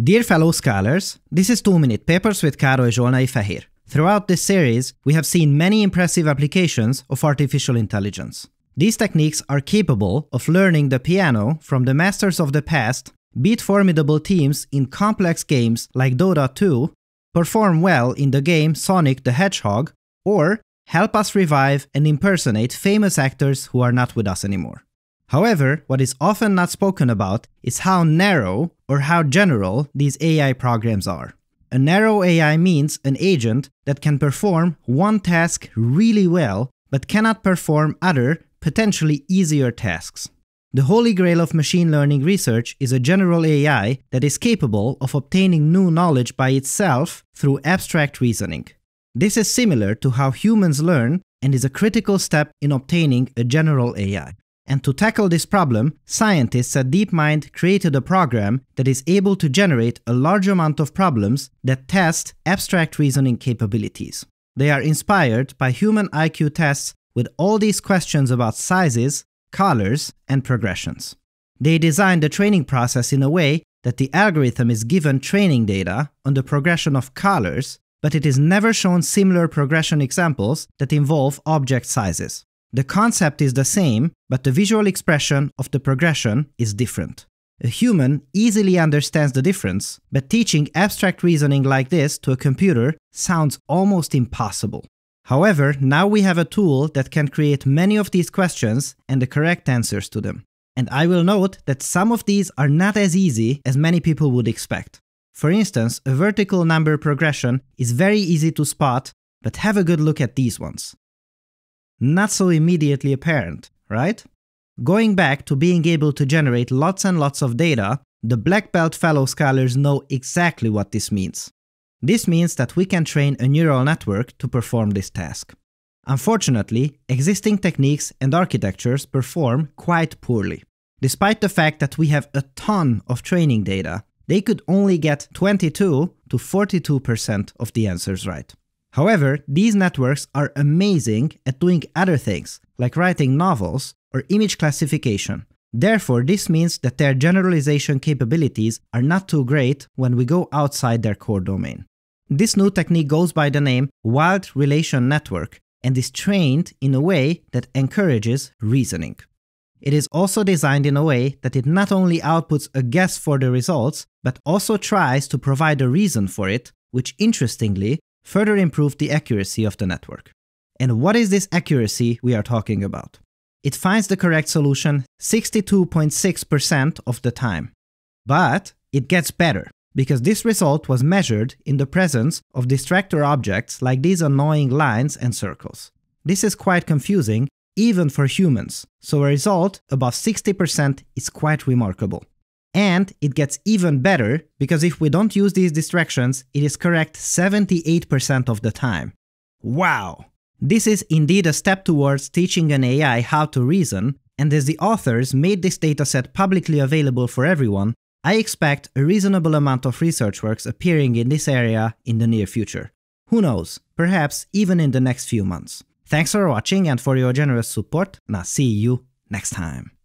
Dear fellow scholars, this is 2 Minute Papers with Károly Zsolnai Fehér. Throughout this series, we have seen many impressive applications of artificial intelligence. These techniques are capable of learning the piano from the masters of the past, beat formidable teams in complex games like Dota 2, perform well in the game Sonic the Hedgehog, or help us revive and impersonate famous actors who are not with us anymore. However, what is often not spoken about is how narrow or how general these AI programs are. A narrow AI means an agent that can perform one task really well, but cannot perform other, potentially easier tasks. The holy grail of machine learning research is a general AI that is capable of obtaining new knowledge by itself through abstract reasoning. This is similar to how humans learn and is a critical step in obtaining a general AI. And to tackle this problem, scientists at DeepMind created a program that is able to generate a large amount of problems that test abstract reasoning capabilities. They are inspired by human IQ tests with all these questions about sizes, colors, and progressions. They designed the training process in a way that the algorithm is given training data on the progression of colors, but it is never shown similar progression examples that involve object sizes. The concept is the same, but the visual expression of the progression is different. A human easily understands the difference, but teaching abstract reasoning like this to a computer sounds almost impossible. However, now we have a tool that can create many of these questions and the correct answers to them. And I will note that some of these are not as easy as many people would expect. For instance, a vertical number progression is very easy to spot, but have a good look at these ones. Not so immediately apparent, right? Going back to being able to generate lots and lots of data, the Black Belt fellow scholars know exactly what this means. This means that we can train a neural network to perform this task. Unfortunately, existing techniques and architectures perform quite poorly. Despite the fact that we have a ton of training data, they could only get 22 to 42% of the answers right. However, these networks are amazing at doing other things, like writing novels or image classification. Therefore, this means that their generalization capabilities are not too great when we go outside their core domain. This new technique goes by the name Wild Relation Network and is trained in a way that encourages reasoning. It is also designed in a way that it not only outputs a guess for the results, but also tries to provide a reason for it, which interestingly further improved the accuracy of the network. And what is this accuracy we are talking about? It finds the correct solution 62.6% of the time. But it gets better, because this result was measured in the presence of distractor objects like these annoying lines and circles. This is quite confusing, even for humans, so a result above 60% is quite remarkable. And it gets even better, because if we don't use these distractions, it is correct 78% of the time. Wow! This is indeed a step towards teaching an AI how to reason, and as the authors made this dataset publicly available for everyone, I expect a reasonable amount of research works appearing in this area in the near future. Who knows, perhaps even in the next few months. Thanks for watching and for your generous support, and I'll see you next time.